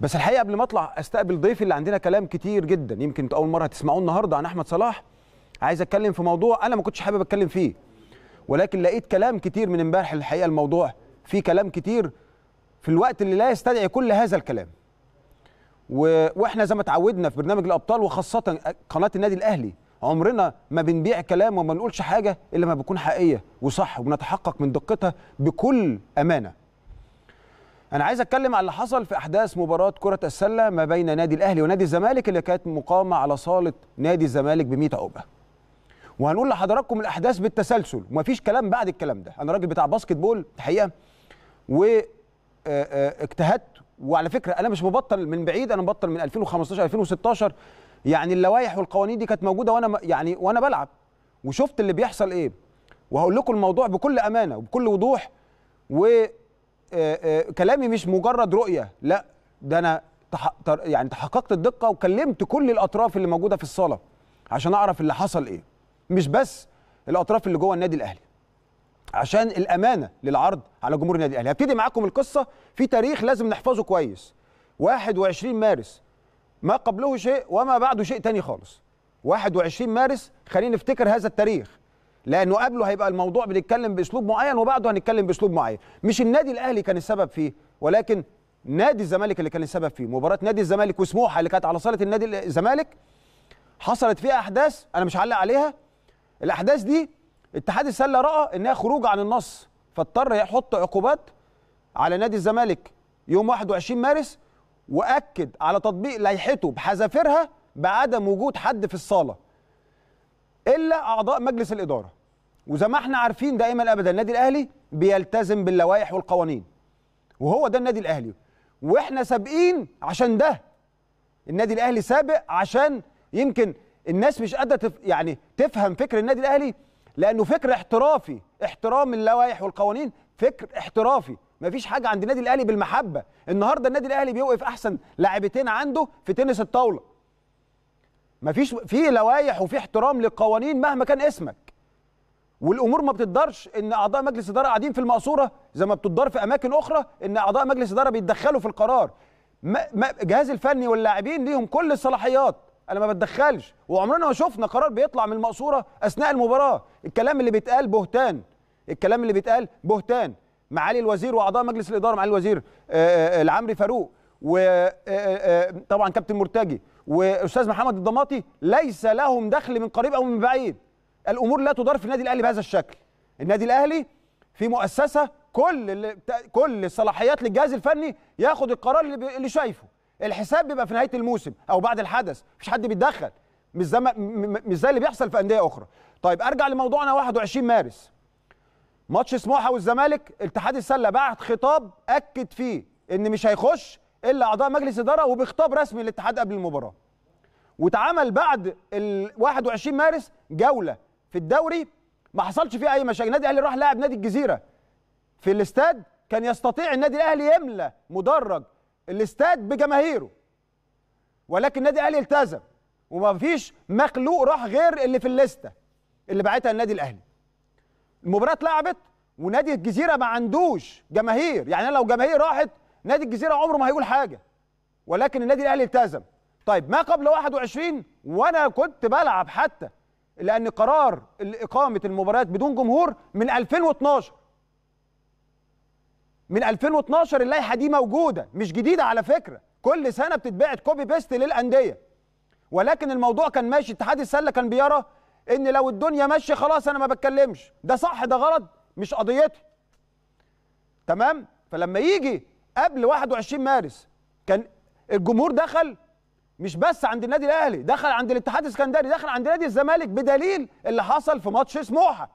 بس الحقيقه قبل ما اطلع استقبل ضيفي اللي عندنا كلام كتير جدا يمكن انتوا اول مره هتسمعوه النهارده عن احمد صلاح عايز اتكلم في موضوع انا ما كنتش حابب اتكلم فيه ولكن لقيت كلام كتير من امبارح الحقيقه الموضوع فيه كلام كتير في الوقت اللي لا يستدعي كل هذا الكلام و... واحنا زي ما اتعودنا في برنامج الابطال وخاصه قناه النادي الاهلي عمرنا ما بنبيع كلام وما نقولش حاجه الا ما بتكون حقيقيه وصح وبنتحقق من دقتها بكل امانه انا عايز اتكلم على اللي حصل في احداث مباراه كره السله ما بين نادي الاهلي ونادي الزمالك اللي كانت مقامه على صاله نادي الزمالك ب عقبه وهنقول لحضراتكم الاحداث بالتسلسل ومفيش كلام بعد الكلام ده انا راجل بتاع باسكت بول الحقيقه و آه، آه، اجتهدت وعلى فكره انا مش مبطل من بعيد انا مبطل من 2015 2016 يعني اللوائح والقوانين دي كانت موجوده وانا يعني وانا بلعب وشفت اللي بيحصل ايه وهقول لكم الموضوع بكل امانه وبكل وضوح و آه، آه، كلامي مش مجرد رؤيه لا ده انا يعني تحققت الدقه وكلمت كل الاطراف اللي موجوده في الصاله عشان اعرف اللي حصل ايه مش بس الاطراف اللي جوه النادي الاهلي عشان الامانه للعرض على جمهور النادي الاهلي هبتدي معاكم القصه في تاريخ لازم نحفظه كويس 21 مارس ما قبله شيء وما بعده شيء تاني خالص 21 مارس خلينا نفتكر هذا التاريخ لانه قبله هيبقى الموضوع بنتكلم باسلوب معين وبعده هنتكلم باسلوب معين مش النادي الاهلي كان السبب فيه ولكن نادي الزمالك اللي كان السبب فيه مباراه نادي الزمالك وسموحه اللي كانت على صاله النادي الزمالك حصلت فيها احداث انا مش هعلق عليها الاحداث دي اتحاد السله راى انها خروج عن النص فاضطر يحط عقوبات على نادي الزمالك يوم 21 مارس واكد على تطبيق لائحته بحذافيرها بعدم وجود حد في الصاله الا اعضاء مجلس الاداره وزي ما احنا عارفين دائما ابدا النادي الاهلي بيلتزم باللوائح والقوانين وهو ده النادي الاهلي واحنا سابقين عشان ده النادي الاهلي سابق عشان يمكن الناس مش قادره تف... يعني تفهم فكر النادي الاهلي لانه فكر احترافي احترام اللوائح والقوانين فكر احترافي مفيش حاجه عند النادي الاهلي بالمحبه النهارده النادي الاهلي بيوقف احسن لاعبتين عنده في تنس الطاوله مفيش في لوائح وفي احترام للقوانين مهما كان اسمك والامور ما بتقدرش ان اعضاء مجلس اداره قاعدين في المقصوره زي ما بتدار في اماكن اخرى ان اعضاء مجلس اداره بيتدخلوا في القرار الجهاز الفني واللاعبين ليهم كل الصلاحيات انا ما بتدخلش وعمرنا ما شفنا قرار بيطلع من المقصوره اثناء المباراه الكلام اللي بيتقال بهتان الكلام اللي بيتقال بهتان معالي الوزير واعضاء مجلس الاداره معالي الوزير آه، آه، العمري فاروق وطبعا آه، كابتن مرتجي واستاذ محمد الضماطي ليس لهم دخل من قريب او من بعيد الامور لا تدار في النادي الاهلي بهذا الشكل النادي الاهلي في مؤسسه كل كل الصلاحيات للجهاز الفني ياخد القرار اللي شايفه الحساب بيبقى في نهايه الموسم او بعد الحدث مفيش حد بيتدخل مش زي مش زي اللي بيحصل في انديه اخرى طيب ارجع لموضوعنا 21 مارس ماتش سموحه والزمالك اتحاد السله بعت خطاب اكد فيه ان مش هيخش الا اعضاء مجلس اداره وبخطاب رسمي للاتحاد قبل المباراه واتعمل بعد ال 21 مارس جوله في الدوري ما حصلش فيه اي مشاكل النادي الاهلي راح لاعب نادي الجزيره في الاستاد كان يستطيع النادي الاهلي يملى مدرج الاستاد بجماهيره ولكن النادي الاهلي التزم وما فيش مخلوق راح غير اللي في الليسته اللي باعتها النادي الاهلي المباراه اتلعبت ونادي الجزيره ما عندوش جماهير يعني لو جماهير راحت نادي الجزيره عمره ما هيقول حاجه ولكن النادي الاهلي التزم طيب ما قبل 21 وانا كنت بلعب حتى لأن قرار إقامة المباريات بدون جمهور من 2012 من 2012 اللائحة دي موجودة مش جديدة على فكرة كل سنة بتتبعت كوبي بيست للأندية ولكن الموضوع كان ماشي اتحاد السلة كان بيرى إن لو الدنيا ماشية خلاص أنا ما بتكلمش ده صح ده غلط مش قضيتي تمام فلما يجي قبل 21 مارس كان الجمهور دخل مش بس عند النادي الاهلي دخل عند الاتحاد الاسكندري دخل عند نادي الزمالك بدليل اللي حصل في ماتش سموحه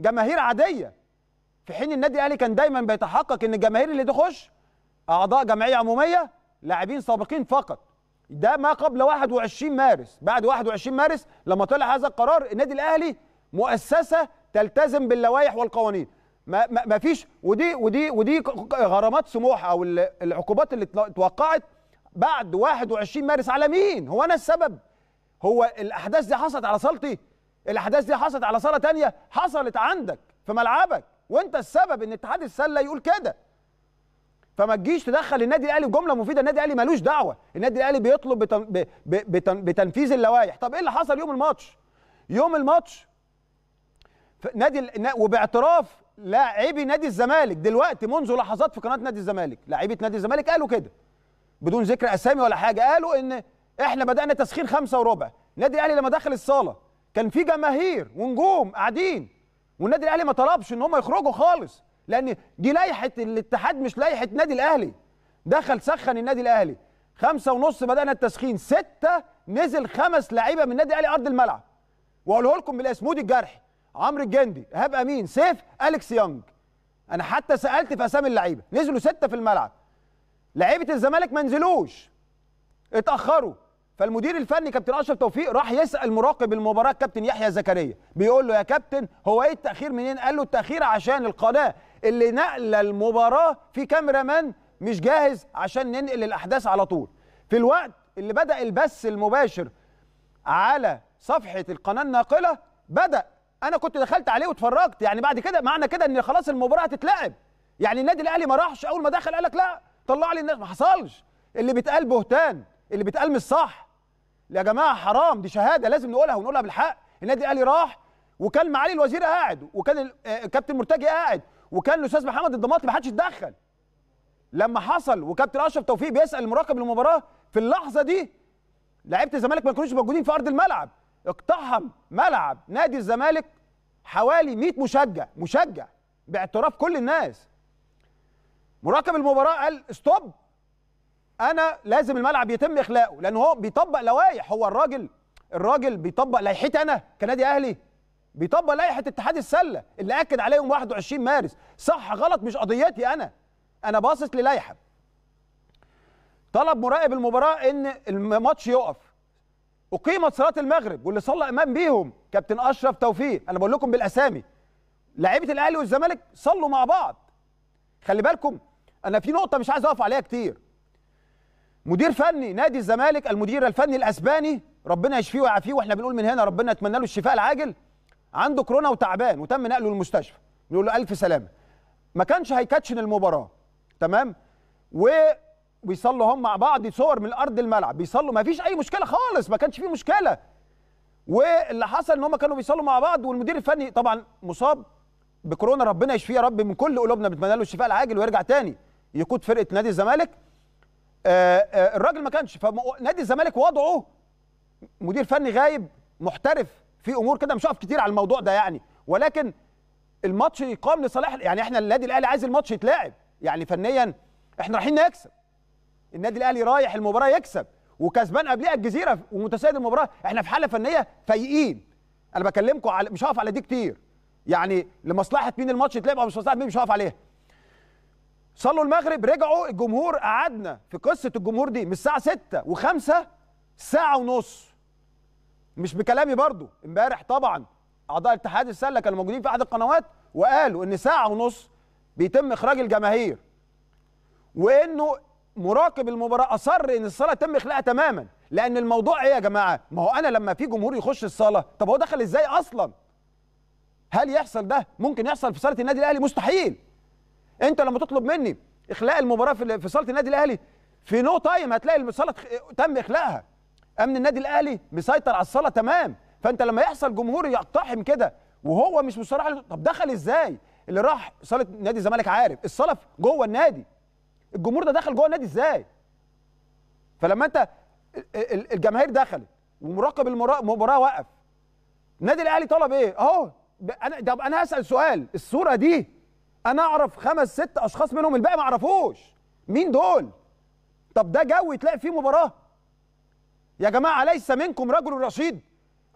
جماهير عاديه في حين النادي الاهلي كان دايما بيتحقق ان الجماهير اللي تخش اعضاء جمعيه عموميه لاعبين سابقين فقط ده ما قبل 21 مارس بعد 21 مارس لما طلع هذا القرار النادي الاهلي مؤسسه تلتزم باللوائح والقوانين ما, ما, ما فيش ودي ودي ودي غرامات سموحه او العقوبات اللي توقعت بعد 21 مارس على مين هو انا السبب هو الاحداث دي حصلت على صالتي الاحداث دي حصلت على صاله تانية حصلت عندك في ملعبك وانت السبب ان اتحاد السله يقول كده فما تجيش تدخل النادي الاهلي جمله مفيده النادي الاهلي ملوش دعوه النادي الاهلي بيطلب بتن... ب... بتن... بتنفيذ اللوائح طب ايه اللي حصل يوم الماتش يوم الماتش نادي وباعتراف لاعبي نادي الزمالك دلوقتي منذ لحظات في قناه نادي الزمالك لاعيبه نادي الزمالك قالوا كده بدون ذكر اسامي ولا حاجه قالوا ان احنا بدانا تسخين خمسة وربع النادي الاهلي لما دخل الصاله كان في جماهير ونجوم قاعدين والنادي الاهلي ما طلبش ان هم يخرجوا خالص لان دي لائحه الاتحاد مش لائحه نادي الاهلي دخل سخن النادي الاهلي خمسة ونص بدانا التسخين ستة نزل خمس لعيبه من النادي الاهلي ارض الملعب واقوله لكم بالاسم مودي الجرح عمرو الجندي ايهاب امين سيف اليكس يانج انا حتى سالت في اسامي اللعيبه نزلوا ستة في الملعب لعيبه الزمالك ما نزلوش اتاخروا فالمدير الفني كابتن اشرف توفيق راح يسال مراقب المباراه كابتن يحيى زكريا بيقول له يا كابتن هو ايه التاخير منين قال له التاخير عشان القناه اللي نقل المباراه في كاميرا مان مش جاهز عشان ننقل الاحداث على طول في الوقت اللي بدا البث المباشر على صفحه القناه الناقله بدا انا كنت دخلت عليه واتفرجت يعني بعد كده معنى كده ان خلاص المباراه هتتلعب يعني النادي الاهلي ما راحش اول ما دخل قال لك لا طلع لي الناس ما حصلش اللي بيتقال بهتان اللي بيتقال مش صح يا جماعه حرام دي شهاده لازم نقولها ونقولها بالحق النادي الاهلي راح وكان معالي الوزير قاعد وكان الكابتن آه، مرتجي قاعد وكان الاستاذ محمد الضماطي ما حدش اتدخل لما حصل وكابتن اشرف توفيق بيسال المراقب المباراه في اللحظه دي لعيبه الزمالك ما كانوش موجودين في ارض الملعب اقتحم ملعب نادي الزمالك حوالي 100 مشجع مشجع باعتراف كل الناس مراقب المباراه قال ستوب انا لازم الملعب يتم اخلاقه لان هو بيطبق لوائح هو الراجل الراجل بيطبق لائحتي انا كنادي اهلي بيطبق لائحه اتحاد السله اللي اكد عليهم 21 مارس صح غلط مش قضيتي انا انا باصص للائحه طلب مراقب المباراه ان الماتش يقف اقيمت صلاه المغرب واللي صلى امام بيهم كابتن اشرف توفيق انا بقول لكم بالاسامي لعيبه الاهلي والزمالك صلوا مع بعض خلي بالكم انا في نقطه مش عايز اقف عليها كتير مدير فني نادي الزمالك المدير الفني الاسباني ربنا يشفيه ويعافيه واحنا بنقول من هنا ربنا يتمنى له الشفاء العاجل عنده كورونا وتعبان وتم نقله للمستشفى بنقول له الف سلامه ما كانش هيكاتشن المباراه تمام و بيصلوا هم مع بعض صور من ارض الملعب بيصلوا ما فيش اي مشكله خالص ما كانش فيه مشكله واللي حصل ان هم كانوا بيصلوا مع بعض والمدير الفني طبعا مصاب بكورونا ربنا يشفيه يا رب من كل قلوبنا بنتمنى له الشفاء العاجل ويرجع تاني يقود فرقه نادي الزمالك آه، آه، الراجل ما كانش فنادي الزمالك وضعه مدير فني غايب محترف في امور كده مش هقف كتير على الموضوع ده يعني ولكن الماتش يقام لصالح يعني احنا النادي الاهلي عايز الماتش يتلعب يعني فنيا احنا رايحين نكسب النادي الاهلي رايح المباراه يكسب وكسبان قبليها الجزيره ومتسيد المباراه احنا في حاله فنيه فايقين انا بكلمكم على مش هقف على دي كتير يعني لمصلحه مين الماتش يتلعب او مش مصلحه مين مش هقف عليها صلوا المغرب رجعوا الجمهور قعدنا في قصه الجمهور دي من الساعه 6 و5 ساعه ونص مش بكلامي برضو امبارح طبعا اعضاء اتحاد السله كانوا موجودين في احد القنوات وقالوا ان ساعه ونص بيتم اخراج الجماهير وانه مراقب المباراه اصر ان الصلاه تم اخلاءها تماما لان الموضوع ايه يا جماعه ما هو انا لما في جمهور يخش الصلاه طب هو دخل ازاي اصلا هل يحصل ده ممكن يحصل في صاله النادي الاهلي مستحيل انت لما تطلب مني اخلاء المباراه في في صاله النادي الاهلي في نو تايم هتلاقي الصاله تم اخلاءها امن النادي الاهلي مسيطر على الصاله تمام فانت لما يحصل جمهور يقتحم كده وهو مش مصرح طب دخل ازاي اللي راح صاله نادي الزمالك عارف الصاله جوه النادي الجمهور ده دخل جوه النادي ازاي فلما انت الجماهير دخلت ومراقب المباراه وقف النادي الاهلي طلب ايه اهو انا طب انا هسال سؤال الصوره دي انا اعرف خمس ست اشخاص منهم الباقي ما اعرفوش مين دول طب ده جو تلاقي فيه مباراه يا جماعه ليس منكم رجل رشيد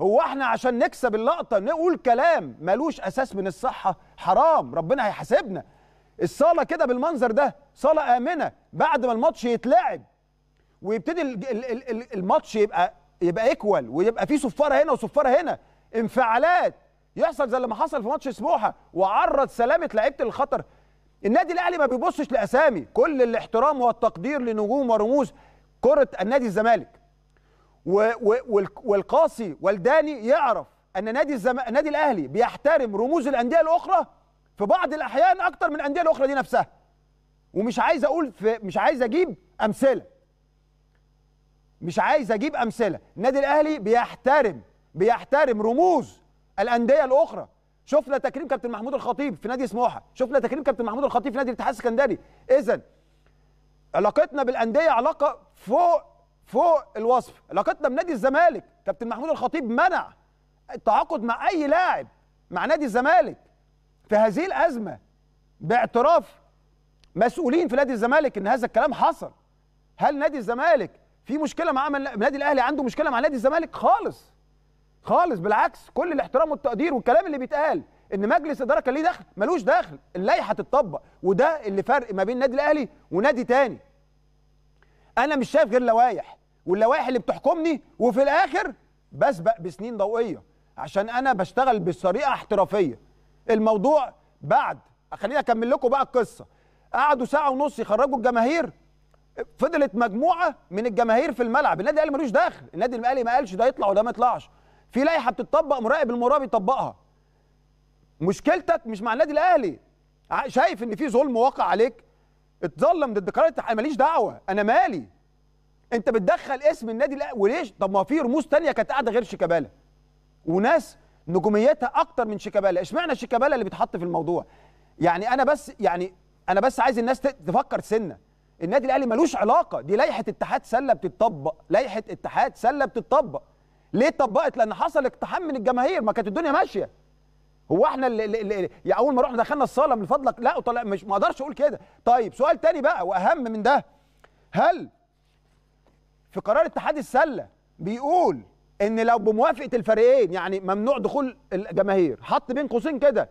هو احنا عشان نكسب اللقطه نقول كلام ملوش اساس من الصحه حرام ربنا هيحاسبنا الصاله كده بالمنظر ده صاله امنه بعد ما الماتش يتلعب ويبتدي الماتش يبقى يبقى ايكوال ويبقى فيه صفاره هنا وصفاره هنا انفعالات يحصل زي اللي حصل في ماتش سموحه وعرض سلامه لعيبه الخطر النادي الاهلي ما بيبصش لاسامي كل الاحترام والتقدير لنجوم ورموز كره النادي الزمالك والقاسي والداني يعرف ان نادي الزم... النادي الاهلي بيحترم رموز الانديه الاخرى في بعض الاحيان اكتر من الانديه الاخرى دي نفسها ومش عايز اقول في... مش عايز اجيب امثله مش عايز اجيب امثله النادي الاهلي بيحترم بيحترم رموز الانديه الاخرى شفنا تكريم كابتن محمود الخطيب في نادي سموحه شفنا تكريم كابتن محمود الخطيب في نادي الاتحاد السكندري اذا علاقتنا بالانديه علاقه فوق فوق الوصف علاقتنا بنادي الزمالك كابتن محمود الخطيب منع التعاقد مع اي لاعب مع نادي الزمالك في هذه الازمه باعتراف مسؤولين في نادي الزمالك ان هذا الكلام حصل هل نادي الزمالك في مشكله مع نادي الاهلي عنده مشكله مع نادي الزمالك خالص خالص بالعكس كل الاحترام والتقدير والكلام اللي بيتقال ان مجلس اداره كان ليه دخل ملوش دخل اللائحه تتطبق وده اللي فرق ما بين النادي الاهلي ونادي تاني انا مش شايف غير لوائح واللوائح اللي بتحكمني وفي الاخر بسبق بسنين ضوئيه عشان انا بشتغل بطريقه احترافيه الموضوع بعد خليني اكمل لكم بقى القصه قعدوا ساعه ونص يخرجوا الجماهير فضلت مجموعه من الجماهير في الملعب النادي الاهلي ملوش دخل النادي الاهلي ما قالش ده يطلع وده ما يطلعش في لائحه بتطبق مراقب المباراه بيطبقها مشكلتك مش مع النادي الاهلي شايف ان في ظلم واقع عليك اتظلم ضد قرار انا ماليش دعوه انا مالي انت بتدخل اسم النادي الاهلي وليش طب ما في رموز تانية كانت قاعده غير شيكابالا وناس نجوميتها اكتر من شيكابالا اشمعنى شيكابالا اللي بيتحط في الموضوع يعني انا بس يعني انا بس عايز الناس تفكر سنه النادي الاهلي ملوش علاقه دي لائحه اتحاد سله بتطبق لائحه اتحاد سله بتطبق ليه اتطبقت لان حصل اقتحام من الجماهير ما كانت الدنيا ماشيه هو احنا اللي اللي يعني اول ما رحنا دخلنا الصاله من فضلك لا وطلع مش ما اقدرش اقول كده طيب سؤال تاني بقى واهم من ده هل في قرار اتحاد السله بيقول ان لو بموافقه الفريقين يعني ممنوع دخول الجماهير حط بين قوسين كده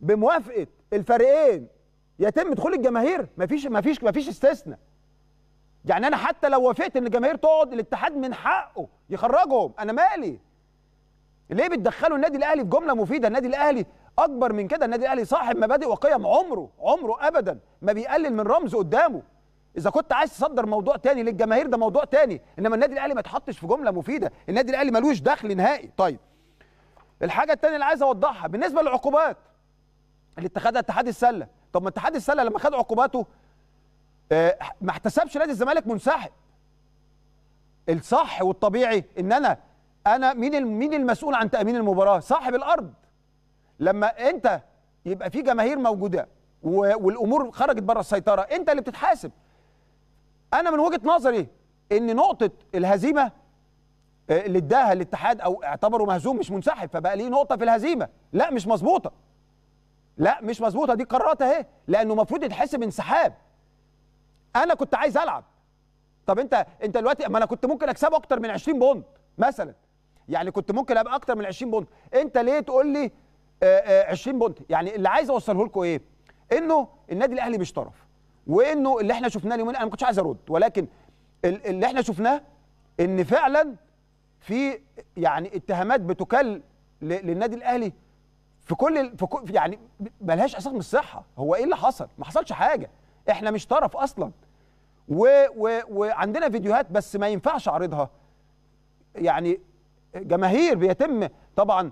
بموافقه الفريقين يتم دخول الجماهير مفيش مفيش مفيش استثناء يعني انا حتى لو وافقت ان الجماهير تقعد الاتحاد من حقه يخرجهم انا مالي ليه بتدخلوا النادي الاهلي في جمله مفيده النادي الاهلي اكبر من كده النادي الاهلي صاحب مبادئ وقيم عمره عمره ابدا ما بيقلل من رمز قدامه اذا كنت عايز تصدر موضوع تاني للجماهير ده موضوع تاني انما النادي الاهلي ما تحطش في جمله مفيده النادي الاهلي ملوش دخل نهائي طيب الحاجه التانيه اللي عايز اوضحها بالنسبه للعقوبات اللي اتخذها اتحاد السله طب ما اتحاد السله لما خد عقوباته آه، ما احتسبش نادي الزمالك منسحب الصح والطبيعي ان انا انا مين مين المسؤول عن تامين المباراه صاحب الارض لما انت يبقى في جماهير موجوده والامور خرجت بره السيطره انت اللي بتتحاسب انا من وجهه نظري ان نقطه الهزيمه آه، اللي اداها الاتحاد او اعتبره مهزوم مش منسحب فبقى ليه نقطه في الهزيمه لا مش مظبوطه لا مش مظبوطه دي قرارات اهي لانه المفروض يتحسب انسحاب انا كنت عايز العب طب انت انت دلوقتي ما انا كنت ممكن اكسبه اكتر من 20 بوند مثلا يعني كنت ممكن ابقى اكتر من 20 بوند انت ليه تقول لي آآ آآ 20 بوند يعني اللي عايز اوصله لكم ايه انه النادي الاهلي مش طرف وانه اللي احنا شفناه اليومين انا ما كنتش عايز ارد ولكن اللي احنا شفناه ان فعلا في يعني اتهامات بتكل للنادي الاهلي في كل في يعني ملهاش اساس من الصحه هو ايه اللي حصل ما حصلش حاجه احنا مش طرف اصلا وعندنا فيديوهات بس ما ينفعش اعرضها يعني جماهير بيتم طبعا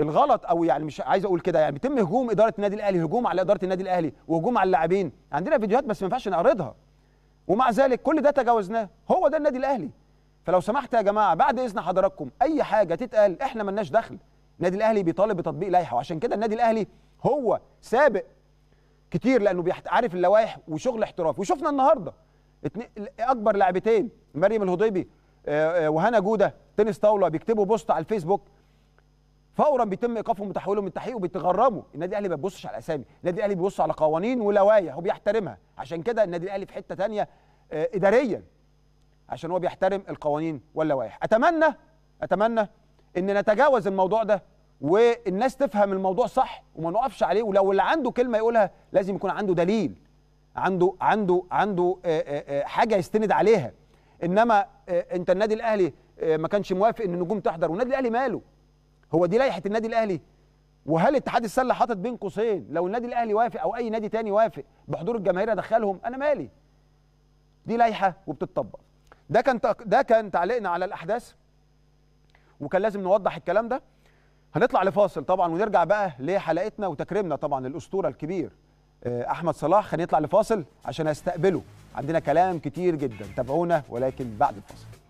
الغلط او يعني مش عايز اقول كده يعني بيتم هجوم اداره النادي الاهلي هجوم على اداره النادي الاهلي وهجوم على اللاعبين عندنا فيديوهات بس ما ينفعش نعرضها ومع ذلك كل ده تجاوزناه هو ده النادي الاهلي فلو سمحت يا جماعه بعد اذن حضراتكم اي حاجه تتقال احنا ملناش دخل النادي الاهلي بيطالب بتطبيق لائحه وعشان كده النادي الاهلي هو سابق كتير لانه عارف اللوائح وشغل احترافي وشفنا النهارده اكبر لاعبتين مريم الهضيبي آه، آه، وهنا جوده تنس طاوله بيكتبوا بوست على الفيسبوك فورا بيتم ايقافهم وتحويلهم من تحقيق وبيتغرموا النادي الاهلي ما بيبصش على اسامي النادي الاهلي بيبص على قوانين ولوايح وبيحترمها عشان كده النادي الاهلي في حته ثانيه آه، اداريا عشان هو بيحترم القوانين واللوائح اتمنى اتمنى ان نتجاوز الموضوع ده والناس تفهم الموضوع صح وما نقفش عليه ولو اللي عنده كلمه يقولها لازم يكون عنده دليل عنده عنده عنده آه، آه، آه، حاجه يستند عليها انما انت النادي الاهلي ما كانش موافق ان النجوم تحضر والنادي الاهلي ماله هو دي لائحه النادي الاهلي وهل اتحاد السله حاطط بين قوسين لو النادي الاهلي وافق او اي نادي تاني وافق بحضور الجماهير ادخلهم انا مالي دي لائحه وبتطبق ده كان ده كان تعليقنا على الاحداث وكان لازم نوضح الكلام ده هنطلع لفاصل طبعا ونرجع بقى لحلقتنا وتكريمنا طبعا الاسطوره الكبير آه، احمد صلاح خلينا نطلع لفاصل عشان استقبله عندنا كلام كتير جدا تابعونا ولكن بعد الفاصل